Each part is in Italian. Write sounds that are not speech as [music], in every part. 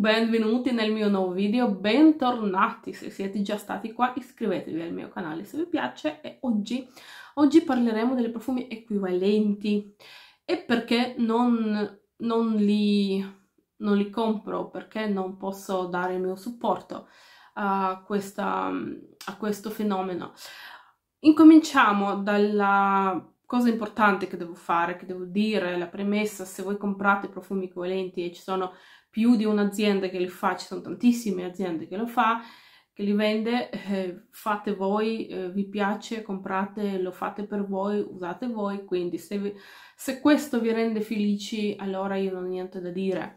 benvenuti nel mio nuovo video, bentornati se siete già stati qua, iscrivetevi al mio canale se vi piace e oggi, oggi parleremo dei profumi equivalenti e perché non, non, li, non, li, compro, perché non posso dare il mio supporto a, questa, a questo fenomeno. Incominciamo dalla cosa importante che devo fare, che devo dire, la premessa, se voi comprate profumi equivalenti e ci sono più di un'azienda che li fa, ci sono tantissime aziende che lo fa, che li vende, eh, fate voi, eh, vi piace, comprate, lo fate per voi, usate voi, quindi se, vi, se questo vi rende felici allora io non ho niente da dire.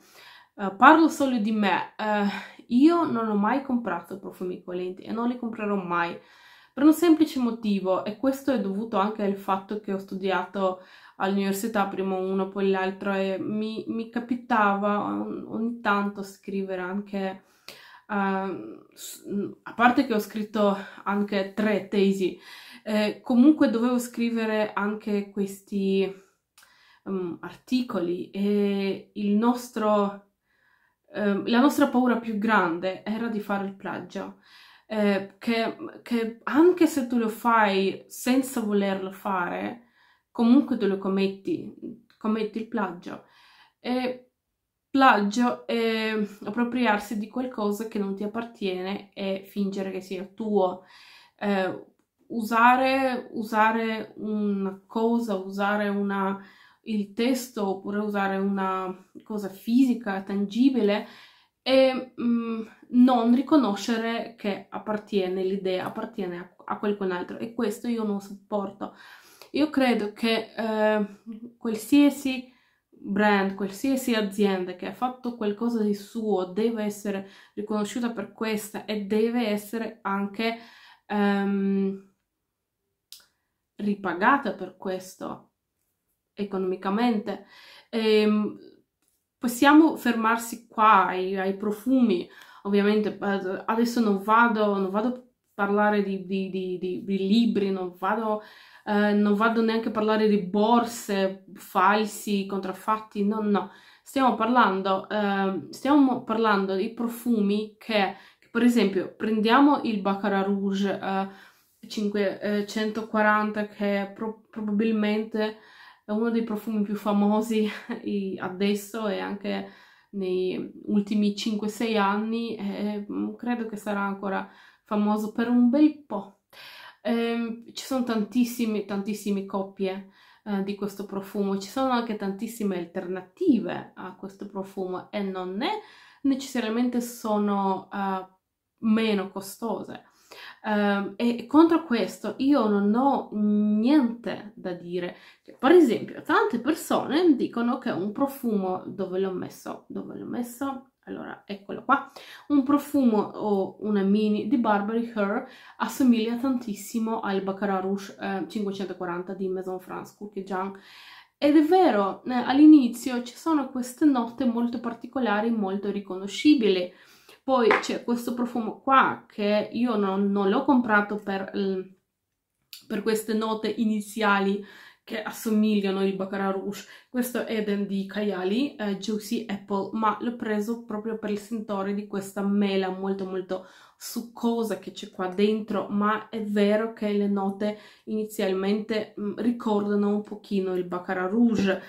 Uh, parlo solo di me, uh, io non ho mai comprato profumi equivalenti e non li comprerò mai. Per un semplice motivo, e questo è dovuto anche al fatto che ho studiato all'università prima uno, poi l'altro, e mi, mi capitava ogni tanto scrivere anche... Uh, a parte che ho scritto anche tre tesi, eh, comunque dovevo scrivere anche questi um, articoli e il nostro, ehm, la nostra paura più grande era di fare il plagio eh, che, che anche se tu lo fai senza volerlo fare, comunque tu lo commetti, commetti il plagio. E plagio è appropriarsi di qualcosa che non ti appartiene e fingere che sia tuo. Eh, usare, usare una cosa, usare una, il testo oppure usare una cosa fisica, tangibile, e mh, mm, non riconoscere che appartiene l'idea, appartiene a, a qualcun altro e questo io non sopporto. Io credo che eh, qualsiasi brand, qualsiasi azienda che ha fatto qualcosa di suo deve essere riconosciuta per questa e deve essere anche ehm, ripagata per questo economicamente. E, ehm, possiamo fermarsi qua ai, ai profumi, ovviamente eh, adesso non vado, non vado a parlare di, di, di, di libri, non vado, eh, non vado neanche a parlare di borse, falsi, contraffatti, no, no. Stiamo parlando, eh, stiamo parlando di profumi che, che, per esempio, prendiamo il Baccarat Rouge eh, 540 eh, che è pro probabilmente è uno dei profumi più famosi [laughs] adesso e anche nei ultimi 5-6 anni e ehm, credo che sarà ancora famoso per un bel po'. Eh, ci sono tantissime, tantissime coppie eh, di questo profumo, ci sono anche tantissime alternative a questo profumo e non è necessariamente sono eh, meno costose. Ehm, e contro questo io non ho niente da dire. Cioè, per esempio, tante persone dicono che un profumo, dove l'ho messo? Dove l'ho messo? Allora, eccolo qua. Un profumo o una mini di Barbary Hair assomiglia tantissimo al Baccarat Rouge eh, 540 di Maison France Courtisan. Ed è vero, eh, all'inizio ci sono queste note molto particolari, molto riconoscibili poi c'è questo profumo qua che io non, non l'ho comprato per, per queste note iniziali che assomigliano ai Baccarat Rouge. Questo è Eden di Kayali, eh, Juicy Apple, ma l'ho preso proprio per il sentore di questa mela molto molto succosa che c'è qua dentro, ma è vero che le note inizialmente mh, mm, ricordano un pochino il Baccarat Rouge,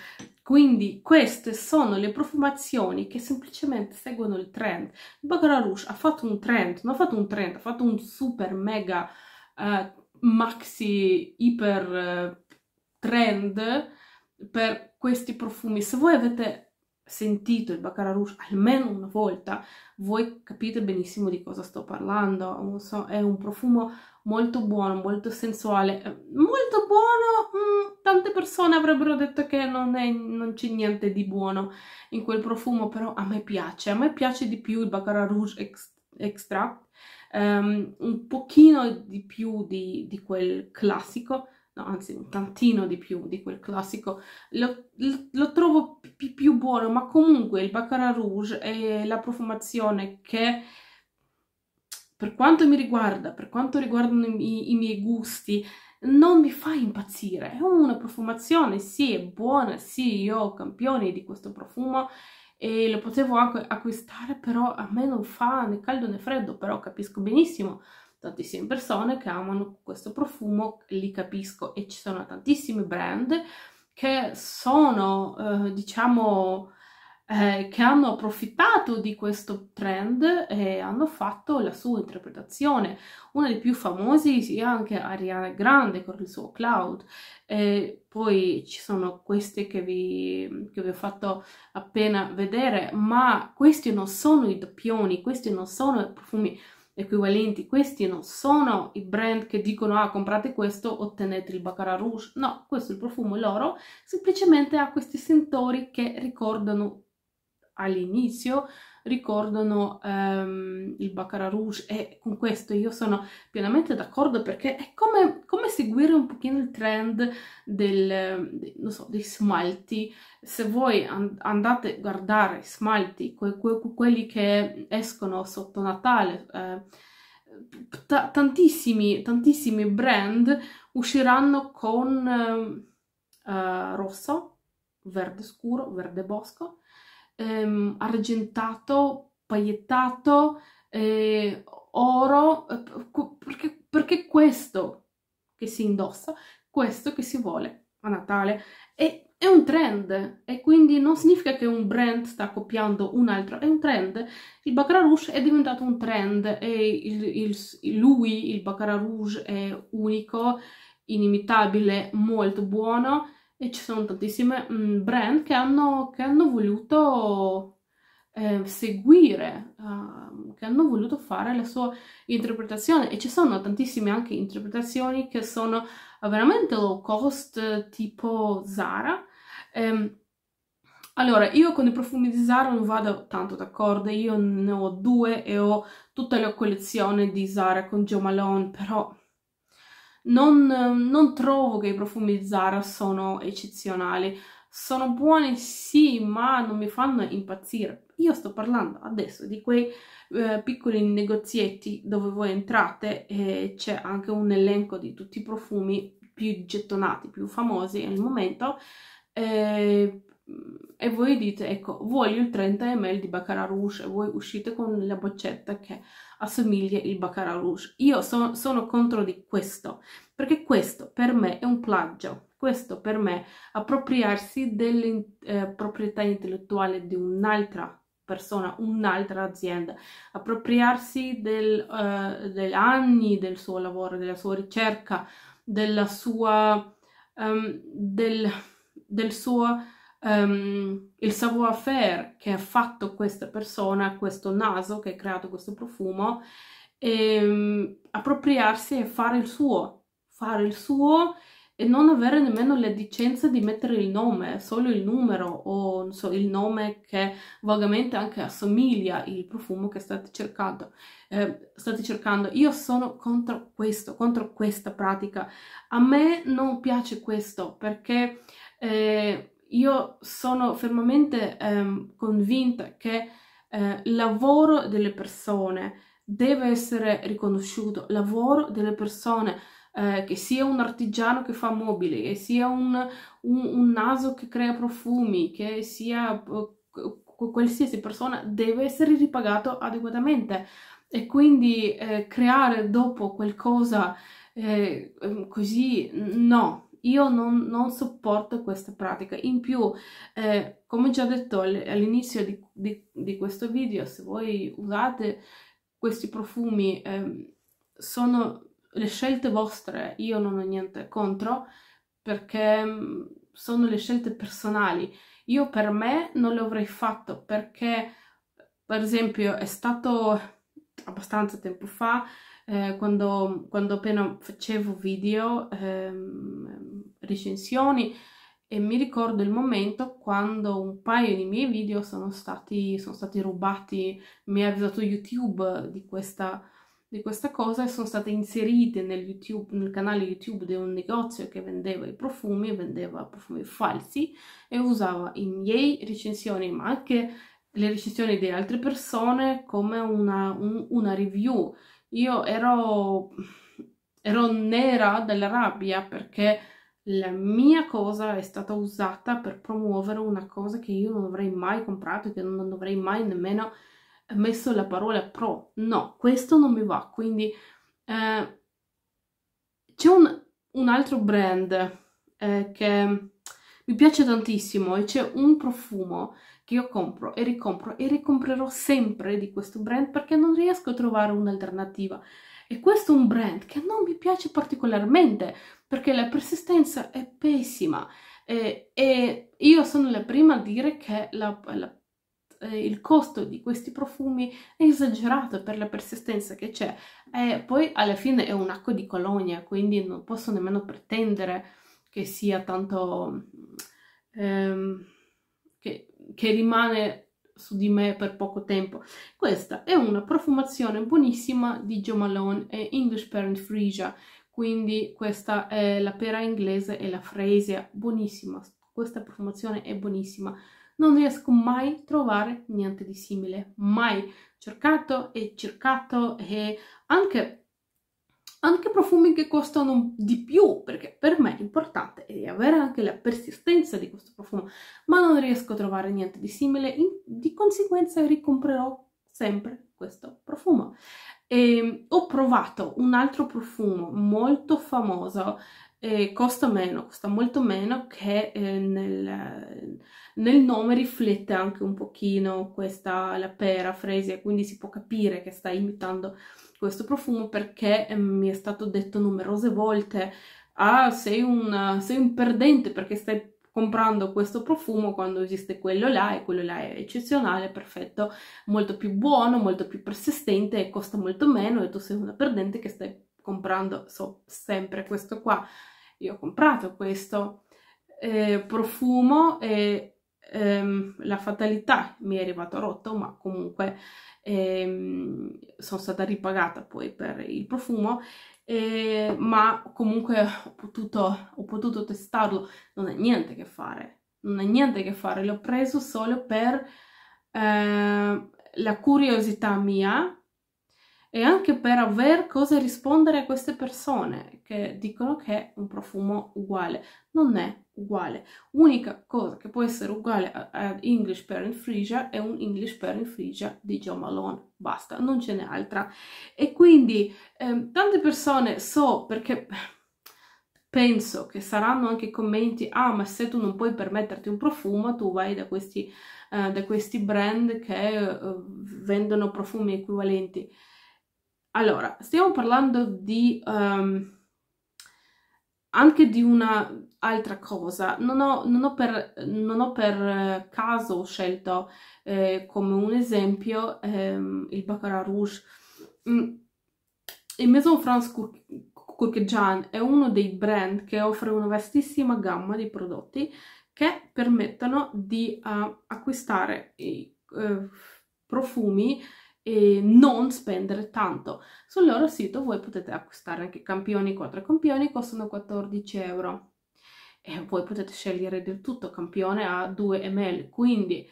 quindi queste sono le profumazioni che semplicemente seguono il trend. Il Baccarat Rouge ha fatto un trend, non ha fatto un trend, ha fatto un super mega uh, maxi iper... Uh, trend per questi profumi. Se voi avete sentito il Baccarat Rouge almeno una volta, voi capite benissimo di cosa sto parlando. Non so, è un profumo molto buono, molto sensuale, eh, molto buono. Mh, mm, tante persone avrebbero detto che non, è, non c'è niente di buono in quel profumo, però a me piace. A me piace di più il Baccarat Rouge ex, Extract, um, un pochino di più di, di quel classico no, anzi un tantino di più di quel classico, lo, lo, trovo più buono, ma comunque il Baccarat Rouge è la profumazione che per quanto mi riguarda, per quanto riguardano i, i miei gusti, non mi fa impazzire. È una profumazione, sì, è buona, sì, io ho campioni di questo profumo e lo potevo anche acquistare, però a me non fa né caldo né freddo, però capisco benissimo tantissime persone che amano questo profumo, li capisco e ci sono tantissimi brand che sono, eh, diciamo, eh, che hanno approfittato di questo trend e hanno fatto la sua interpretazione. Uno dei più famosi è anche Ariana Grande con il suo Cloud. Eh, poi ci sono questi che vi, che vi ho fatto appena vedere, ma questi non sono i doppioni, questi non sono i profumi equivalenti, questi non sono i brand che dicono ah comprate questo, ottenete il Baccarat Rouge, no, questo è il profumo loro, semplicemente ha questi sentori che ricordano all'inizio ricordano ehm, il Baccarat Rouge e con questo io sono pienamente d'accordo perché è come, come, seguire un pochino il trend del, so, dei smalti. Se voi andate a guardare i smalti, que que quelli che escono sotto Natale, eh, tantissimi, tantissimi brand usciranno con ehm, eh, rosso, verde scuro, verde bosco, ehm, argentato, pagliettato, eh, oro, eh, perché, perché questo che si indossa, questo che si vuole a Natale. E è un trend e quindi non significa che un brand sta copiando un altro, è un trend. Il Baccarat Rouge è diventato un trend e il, il, lui, il Baccarat Rouge, è unico, inimitabile, molto buono e ci sono tantissime mh, mm, brand che hanno, che hanno voluto eh, seguire, uh, che hanno voluto fare la sua interpretazione e ci sono tantissime anche interpretazioni che sono eh, veramente low cost tipo Zara. Um, allora, io con i profumi di Zara non vado tanto d'accordo, io ne ho due e ho tutta la collezione di Zara con Jo Malone, però non, non trovo che i profumi di Zara sono eccezionali. Sono buoni sì, ma non mi fanno impazzire. Io sto parlando adesso di quei eh, piccoli negozietti dove voi entrate e c'è anche un elenco di tutti i profumi più gettonati, più famosi al momento. Eh, e voi dite ecco voglio il 30 ml di Baccarat Rouge e voi uscite con la boccetta che assomiglia il Baccarat Rouge. Io so, sono contro di questo, perché questo per me è un plagio. Questo per me, appropriarsi delle eh, proprietà intellettuali di un'altra persona, un'altra azienda, appropriarsi del, uh, degli anni del suo lavoro, della sua ricerca, della sua, um, del, del suo um, il savoir-faire che ha fatto questa persona, questo naso che ha creato questo profumo, e, um, appropriarsi e fare il suo, fare il suo e non avere nemmeno la licenza di mettere il nome, solo il numero o so, il nome che vagamente anche assomiglia al profumo che state cercando. Eh, state cercando. Io sono contro questo, contro questa pratica. A me non piace questo perché eh, io sono fermamente ehm, convinta che eh, il lavoro delle persone deve essere riconosciuto, il lavoro delle persone, eh, che sia un artigiano che fa mobili, che sia un, un, un naso che crea profumi, che sia eh, qualsiasi persona deve essere ripagato adeguatamente e quindi eh, creare dopo qualcosa eh, ehm, così no io non, non sopporto questa pratica. In più, eh, come già detto all'inizio di, di, di, questo video, se voi usate questi profumi, eh, sono le scelte vostre, io non ho niente contro, perché mm, sono le scelte personali. Io per me non le avrei fatto perché, per esempio, è stato abbastanza tempo fa eh, quando, quando, appena facevo video ehm, recensioni e mi ricordo il momento quando un paio di miei video sono stati, sono stati rubati, mi ha avvisato YouTube di questa, di questa cosa e sono state inserite nel, YouTube, nel, canale YouTube di un negozio che vendeva i profumi, vendeva profumi falsi e usava i miei recensioni ma anche le recensioni di altre persone come una, un, una review io ero, ero nera dalla rabbia perché la mia cosa è stata usata per promuovere una cosa che io non avrei mai comprato, che non avrei mai nemmeno messo la parola pro. No, questo non mi va. Quindi eh, c'è un, un, altro brand eh, che mi piace tantissimo e c'è un profumo che io compro e ricompro e ricomprerò sempre di questo brand perché non riesco a trovare un'alternativa. E questo è un brand che non mi piace particolarmente perché la persistenza è pessima e, e io sono la prima a dire che la, la, eh, il costo di questi profumi è esagerato per la persistenza che c'è e poi alla fine è un acqua di colonia quindi non posso nemmeno pretendere che sia tanto... Ehm, che rimane su di me per poco tempo. Questa è una profumazione buonissima di Jo Malone e English Parent Frisia, quindi questa è la pera inglese e la fresia, buonissima, questa profumazione è buonissima. Non riesco mai a trovare niente di simile, mai. Cercato e cercato e anche anche profumi che costano di più, perché per me l'importante è di avere anche la persistenza di questo profumo, ma non riesco a trovare niente di simile, in, di conseguenza ricomprerò sempre questo profumo. E ehm, ho provato un altro profumo molto famoso, eh, costa meno, costa molto meno, che eh, nel, nel, nome riflette anche un pochino questa la pera fresia, quindi si può capire che sta imitando questo profumo perché ehm, mi è stato detto numerose volte ah sei, una, sei un perdente perché stai comprando questo profumo quando esiste quello là e quello là è eccezionale, perfetto, molto più buono, molto più persistente e costa molto meno e tu sei una perdente che stai comprando so, sempre questo qua. Io ho comprato questo eh, profumo e ehm, la fatalità mi è arrivata rotta, ma comunque ehm, sono stata ripagata poi per il profumo, eh, ma comunque ho potuto, ho potuto testarlo, non ha niente a che fare, non ha niente che fare, l'ho preso solo per eh, la curiosità mia e anche per aver cosa rispondere a queste persone che dicono che è un profumo uguale. Non è uguale. L'unica cosa che può essere uguale ad English Parent Frisia è un English Parent Frisia di Joe Malone. Basta, non ce n'è altra. E quindi ehm, tante persone so perché penso che saranno anche commenti ah ma se tu non puoi permetterti un profumo tu vai da questi, eh, da questi brand che eh, vendono profumi equivalenti allora, stiamo parlando di... Um, anche di un'altra cosa, non ho, non, ho per, non ho, per, caso scelto eh, come un esempio ehm, il Baccarat Rouge. Mm. Il Maison France Cookjan è uno dei brand che offre una vastissima gamma di prodotti che permettono di uh, acquistare i, uh, profumi e non spendere tanto. Sul loro sito voi potete acquistare anche campioni, 4 campioni, costano 14 euro. E voi potete scegliere del tutto campione a 2 ml, quindi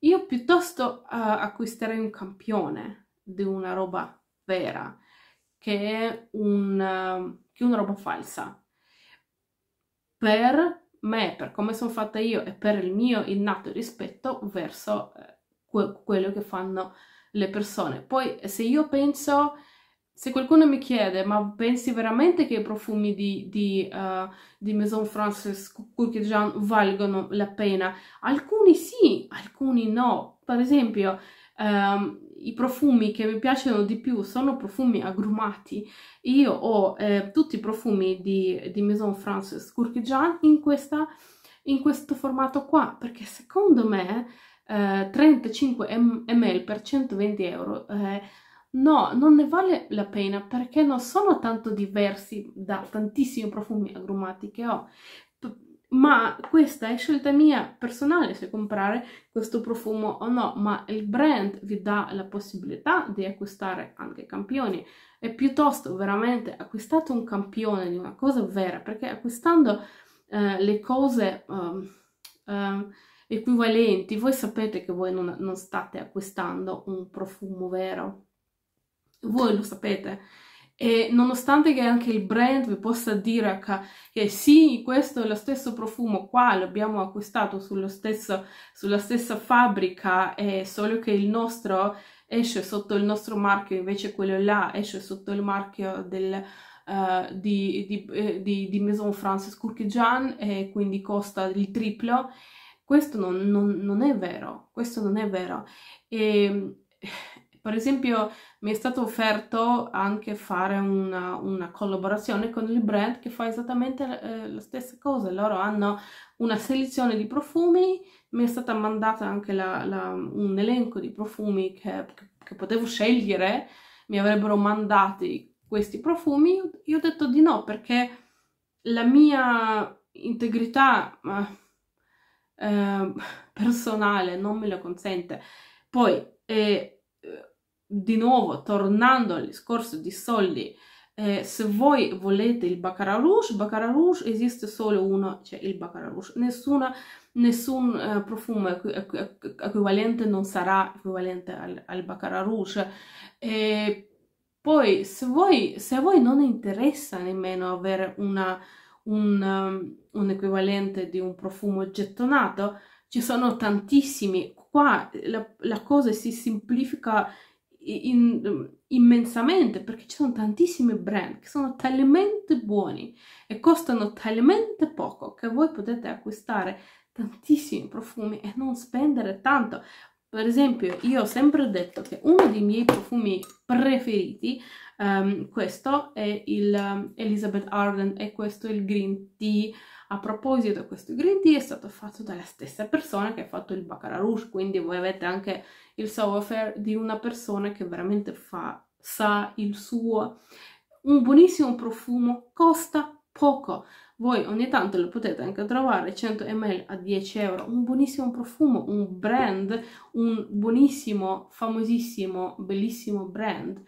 io piuttosto uh, acquisterei un campione di una roba vera che, un, uh, che una roba falsa. Per me, per come sono fatta io e per il mio innato rispetto verso uh, que- quello che fanno le persone. Poi eh, se io penso, se qualcuno mi chiede, ma pensi veramente che i profumi di, di, uh, di Maison Frances Courquidjan valgono la pena? Alcuni sì, alcuni no. Per esempio, um, i profumi che mi piacciono di più sono profumi agrumati. Io ho eh, tutti i profumi di, di Maison Frances Courquidjan in, questa, in questo formato qua, perché secondo me 35 eh, ml per 120 euro, eh, no, non ne vale la pena perché non sono tanto diversi da tantissimi profumi agrumati che ho. Oh. Ma questa è scelta mia personale se comprare questo profumo o no, ma il brand vi dà la possibilità di acquistare anche campioni e piuttosto veramente acquistate un campione di una cosa vera perché acquistando eh, le cose... Um, um, equivalenti, voi sapete che voi non, non state acquistando un profumo vero, voi lo sapete. E nonostante che anche il brand vi possa dire che sì, questo è lo stesso profumo qua, l'abbiamo acquistato stesso, sulla stessa fabbrica, eh, solo che il nostro esce sotto il nostro marchio, invece quello là esce sotto il marchio del, uh, di, di, eh, di, di Maison Francis Courquejean e quindi costa il triplo. Questo non, non, non è vero, questo non è vero. E, ehm, [laughs] per esempio mi è stato offerto anche fare una, una collaborazione con il brand che fa esattamente eh, la stessa cosa. Loro hanno una selezione di profumi, mi è stata mandata anche la, la, un elenco di profumi che, che, che, potevo scegliere, mi avrebbero mandati questi profumi, io ho detto di no perché la mia integrità... Eh, eh, [laughs] personale non me lo consente. Poi, eh, di nuovo, tornando al discorso di soldi, eh, se voi volete il Baccarat Rouge, Baccarat Rouge esiste solo uno, cioè il Baccarat Rouge, Nessuna, nessun eh, profumo equivalente non sarà equivalente al, al Baccarat Rouge. Eh, poi se voi, se voi non interessa nemmeno avere una, un, um, un equivalente di un profumo gettonato, ci sono tantissimi. Qua la, la cosa si semplifica in, in, um, immensamente perché ci sono tantissimi brand che sono talmente buoni e costano talmente poco che voi potete acquistare tantissimi profumi e non spendere tanto. Per esempio, io ho sempre detto che uno dei miei profumi preferiti, um, questo è il um, Elizabeth Arden e questo è il Green Tea. A proposito, questo Green Tea è stato fatto dalla stessa persona che ha fatto il Baccarat Rouge, quindi voi avete anche il software di una persona che veramente fa, sa il suo. Un buonissimo profumo, costa poco. Voi ogni tanto lo potete anche trovare 100 ml a 10 euro, un buonissimo profumo, un brand, un buonissimo, famosissimo, bellissimo brand.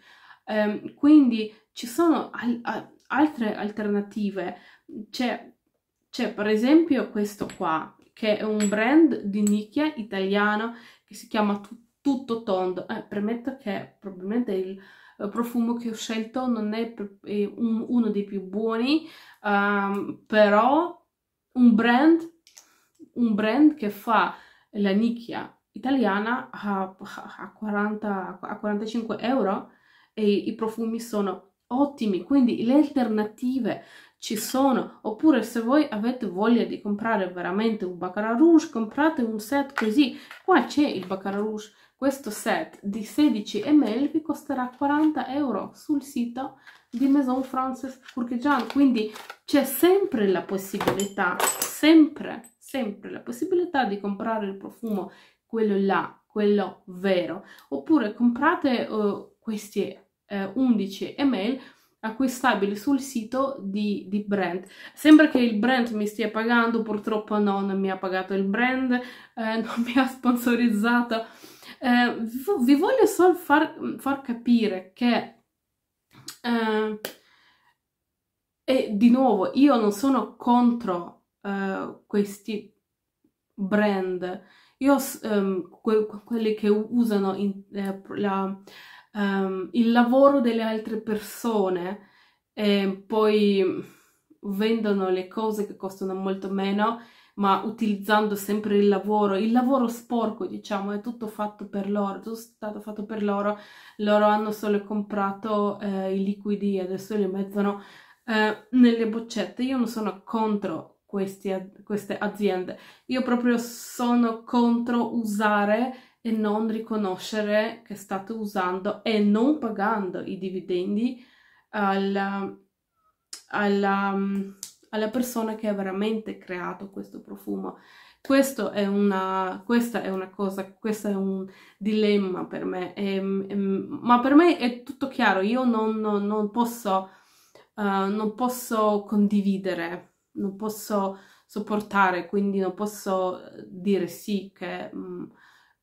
Um, quindi ci sono al al altre alternative, c'è, c'è per esempio questo qua, che è un brand di nicchia italiano che si chiama Tutto Tondo, eh, premetto che probabilmente il profumo che ho scelto non è, uno dei più buoni, um, però un brand, un brand che fa la nicchia italiana a, a, 40, a 45 euro e i profumi sono ottimi, quindi le alternative ci sono, oppure se voi avete voglia di comprare veramente un Baccarat Rouge, comprate un set così, qua c'è il Baccarat Rouge, questo set di 16 ml vi costerà 40 euro sul sito di Maison Frances Courquejean, quindi c'è sempre la possibilità, sempre, sempre la possibilità di comprare il profumo, quello là, quello vero, oppure comprate uh, questi uh, eh, 11 ml acquistabili sul sito di, di, brand sembra che il brand mi stia pagando purtroppo no, non mi ha pagato il brand eh, [laughs] non mi ha sponsorizzato eh, vi voglio solo far, far capire che eh, e di nuovo io non sono contro eh, questi brand io ehm, que quelli che usano in, eh, la um, il lavoro delle altre persone e ehm, poi vendono le cose che costano molto meno, ma utilizzando sempre il lavoro, il lavoro sporco, diciamo, è tutto fatto per loro, tutto stato fatto per loro, loro hanno solo comprato eh, i liquidi e adesso li mettono eh, nelle boccette. Io non sono contro questi, queste aziende, io proprio sono contro usare e non riconoscere che state usando e non pagando i dividendi alla, alla, um, alla persona che ha veramente creato questo profumo. Questo è una, questa è una cosa, questo è un dilemma per me, e, ehm, e, ehm, ma per me è tutto chiaro, io non, non, non, posso, uh, non posso condividere, non posso sopportare, quindi non posso eh, dire sì che... Mh, mm,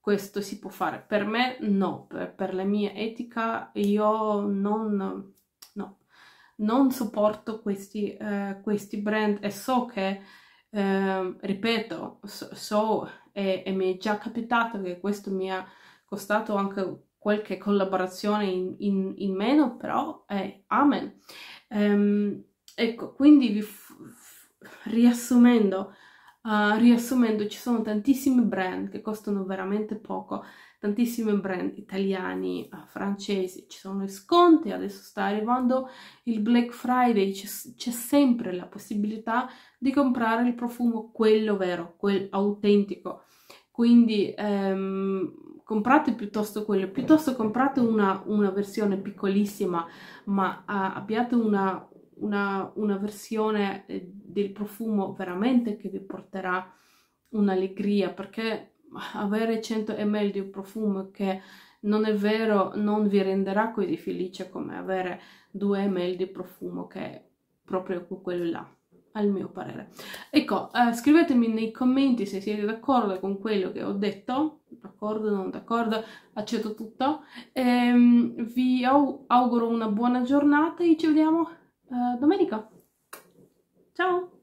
questo si può fare. Per me no, per, per la mia etica io non, no, non supporto questi, eh, questi, brand e so che, eh, ripeto, so, so e, e, mi è già capitato che questo mi ha costato anche qualche collaborazione in, in, in meno, però eh, amen. Ehm, ecco, quindi vi riassumendo, Uh, ah, riassumendo, ci sono tantissimi brand che costano veramente poco, tantissimi brand italiani, uh, francesi, ci sono i sconti, adesso sta arrivando il Black Friday, c'è, sempre la possibilità di comprare il profumo quello vero, quel autentico. Quindi um, comprate piuttosto quello, piuttosto comprate una, una versione piccolissima, ma uh, abbiate una, una, una versione... Eh, del profumo veramente che vi porterà un'allegria perché avere 100 ml di profumo che non è vero non vi renderà così felice come avere 2 ml di profumo che è proprio quello là al mio parere ecco eh, scrivetemi nei commenti se siete d'accordo con quello che ho detto d'accordo non d'accordo accetto tutto ehm, vi auguro una buona giornata e ci vediamo eh, domenica Chao.